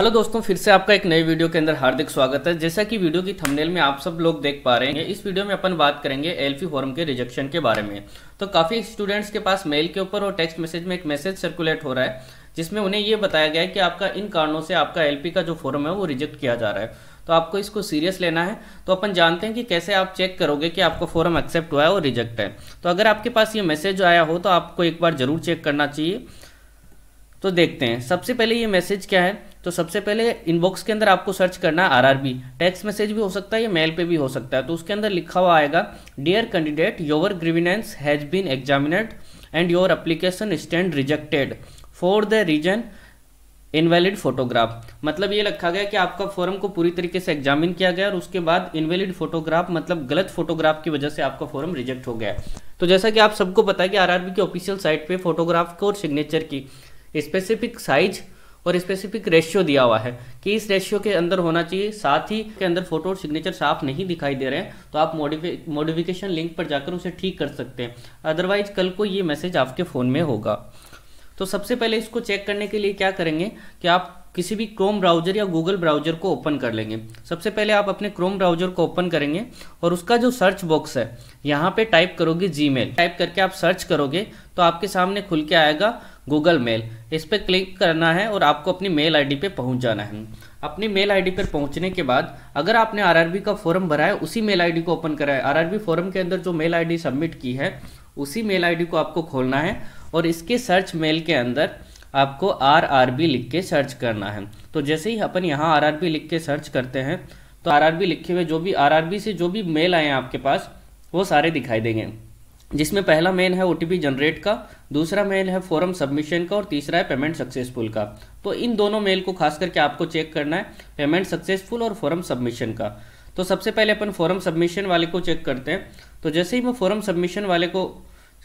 hello दोस्तों फिर से आपका एक नई वीडियो के अंदर हार्दिक स्वागत है जैसा कि वीडियो की थंबनेल में आप सब लोग देख पा रहे हैं इस वीडियो में अपन बात करेंगे एलफी फॉर्म के रिजेक्शन के बारे में तो काफ़ी स्टूडेंट्स के पास मेल के ऊपर और टेक्स्ट मैसेज में एक मैसेज सर्कुलेट हो रहा है जिसमें उन्हें यह बताया गया है कि आपका इन कारणों से आपका एल का जो फॉर्म है वो रिजेक्ट किया जा रहा है तो आपको इसको सीरियस लेना है तो अपन जानते हैं कि कैसे आप चेक करोगे कि आपका फॉर्म एक्सेप्ट हुआ है और रिजेक्ट है तो अगर आपके पास ये मैसेज आया हो तो आपको एक बार ज़रूर चेक करना चाहिए तो देखते हैं सबसे पहले ये मैसेज क्या है तो सबसे पहले इनबॉक्स के अंदर आपको सर्च करना है आर टेक्स्ट मैसेज भी हो सकता है या मेल पे भी हो सकता है तो उसके अंदर लिखा हुआ आएगा dear candidate your grievance has been examined and your application stand rejected for the reason invalid photograph मतलब ये रखा गया कि आपका फॉर्म को पूरी तरीके से एग्जामिन किया गया और उसके बाद इनवैलिड फोटोग्राफ मतलब गलत फोटोग्राफ की वजह से आपका फॉर्म रिजेक्ट हो गया तो जैसा कि आप सबको पता है कि आरआरबी की ऑफिशियल साइट पे फोटोग्राफ को और सिग्नेचर की स्पेसिफिक साइज़ और स्पेसिफिक रेशियो दिया हुआ है कि इस रेशियो के अंदर होना चाहिए साथ ही के अंदर फोटो और सिग्नेचर साफ नहीं दिखाई दे रहे हैं तो आप मॉडिफिकेशन लिंक पर जाकर उसे ठीक कर सकते हैं अदरवाइज कल को ये मैसेज आपके फ़ोन में होगा तो सबसे पहले इसको चेक करने के लिए क्या करेंगे कि आप किसी भी क्रोम ब्राउजर या गूगल ब्राउजर को ओपन कर लेंगे सबसे पहले आप अपने क्रोम ब्राउजर को ओपन करेंगे और उसका जो सर्च बॉक्स है यहाँ पे टाइप करोगे जी टाइप करके आप सर्च करोगे तो आपके सामने खुल के आएगा गूगल मेल इस पर क्लिक करना है और आपको अपनी मेल आईडी पे पहुंच जाना है अपनी मेल आईडी पर पहुंचने के बाद अगर आपने आरआरबी का फॉर्म भरा है उसी मेल आईडी को ओपन करा है आरआरबी फॉर्म के अंदर जो मेल आईडी सबमिट की है उसी मेल आईडी को आपको खोलना है और इसके सर्च मेल के अंदर आपको आर आर बी लिख के सर्च करना है तो जैसे ही अपन यहाँ आर आर बी लिख के सर्च करते हैं तो आर आर बी लिखे हुए जो भी आर आर बी से जो भी मेल आए हैं आपके पास वो सारे दिखाई देंगे जिसमें पहला मेन है ओ जनरेट का दूसरा मेल है फॉरम सबमिशन का और तीसरा है पेमेंट सक्सेसफुल का तो इन दोनों मेल को खास करके आपको चेक करना है पेमेंट सक्सेसफुल और फॉरम सबमिशन का तो सबसे पहले अपन फॉरम सबमिशन वाले को चेक करते हैं तो जैसे ही मैं फॉरम सबमिशन वाले को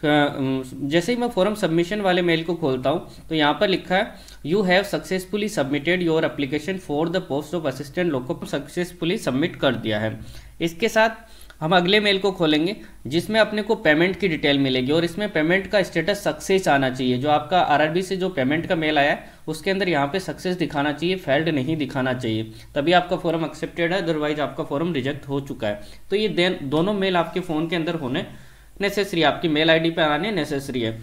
जैसे ही मैं फॉरम सबमिशन वाले मेल को खोलता हूँ तो यहाँ पर लिखा है you have successfully submitted your application for the post of assistant loco successfully submit कर दिया है इसके साथ हम अगले मेल को खोलेंगे जिसमें अपने को पेमेंट की डिटेल मिलेगी और इसमें पेमेंट का स्टेटस सक्सेस आना चाहिए जो आपका आरआरबी से जो पेमेंट का मेल आया है उसके अंदर यहाँ पे सक्सेस दिखाना चाहिए फेल्ड नहीं दिखाना चाहिए तभी आपका फॉर्म एक्सेप्टेड है अदरवाइज आपका फॉर्म रिजेक्ट हो चुका है तो ये दोनों मेल आपके फ़ोन के अंदर होने नेसेसरी आपकी मेल आई पे आने नेसेसरी है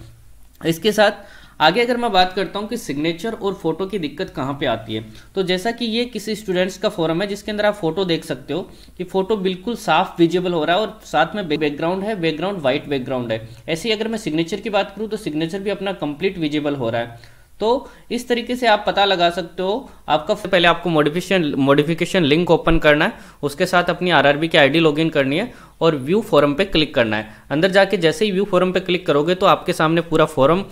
इसके साथ आगे अगर मैं बात करता हूँ कि सिग्नेचर और फोटो की दिक्कत कहाँ पे आती है तो जैसा कि ये किसी स्टूडेंट्स का फोरम है जिसके अंदर आप फोटो देख सकते हो कि फोटो बिल्कुल साफ विजिबल हो रहा है और साथ में बैकग्राउंड है बैकग्राउंड व्हाइट बैकग्राउंड है ऐसे ही अगर मैं सिग्नेचर की बात करूँ तो सिग्नेचर भी अपना कंप्लीट विजिबल हो रहा है तो इस तरीके से आप पता लगा सकते हो आपका पहले आपको मॉडिफिकेशन मॉडिफिकेशन लिंक ओपन करना है उसके साथ अपनी आरआरबी की आईडी लॉगिन करनी है और व्यू फॉरम पे क्लिक करना है अंदर जाके जैसे ही व्यू फॉरम पे क्लिक करोगे तो आपके सामने पूरा फॉरम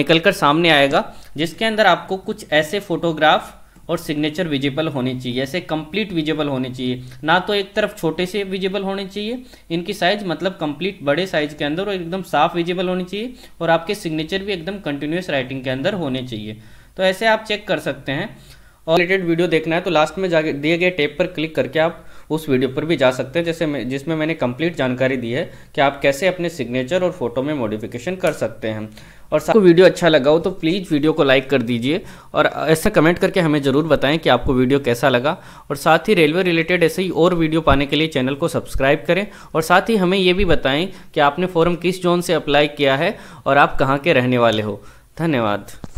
निकल कर सामने आएगा जिसके अंदर आपको कुछ ऐसे फोटोग्राफ और सिग्नेचर विजिबल होने चाहिए ऐसे कंप्लीट विजिबल होने चाहिए ना तो एक तरफ छोटे से विजिबल होने चाहिए इनकी साइज मतलब कंप्लीट बड़े साइज के अंदर और एकदम साफ विजिबल होनी चाहिए और आपके सिग्नेचर भी एकदम कंटिन्यूस राइटिंग के अंदर होने चाहिए तो ऐसे आप चेक कर सकते हैं और रिलेटेड वीडियो देखना है तो लास्ट में जाके दिए गए टेप पर क्लिक करके आप उस वीडियो पर भी जा सकते हैं जैसे जिसमें मैंने कंप्लीट जानकारी दी है कि आप कैसे अपने सिग्नेचर और फोटो में मॉडिफिकेशन कर सकते हैं और साथ वीडियो अच्छा लगा हो तो प्लीज़ वीडियो को लाइक कर दीजिए और ऐसा कमेंट करके हमें ज़रूर बताएं कि आपको वीडियो कैसा लगा और साथ ही रेलवे रिलेटेड ऐसे ही और वीडियो पाने के लिए चैनल को सब्सक्राइब करें और साथ ही हमें ये भी बताएं कि आपने फॉर्म किस जोन से अप्लाई किया है और आप कहाँ के रहने वाले हो धन्यवाद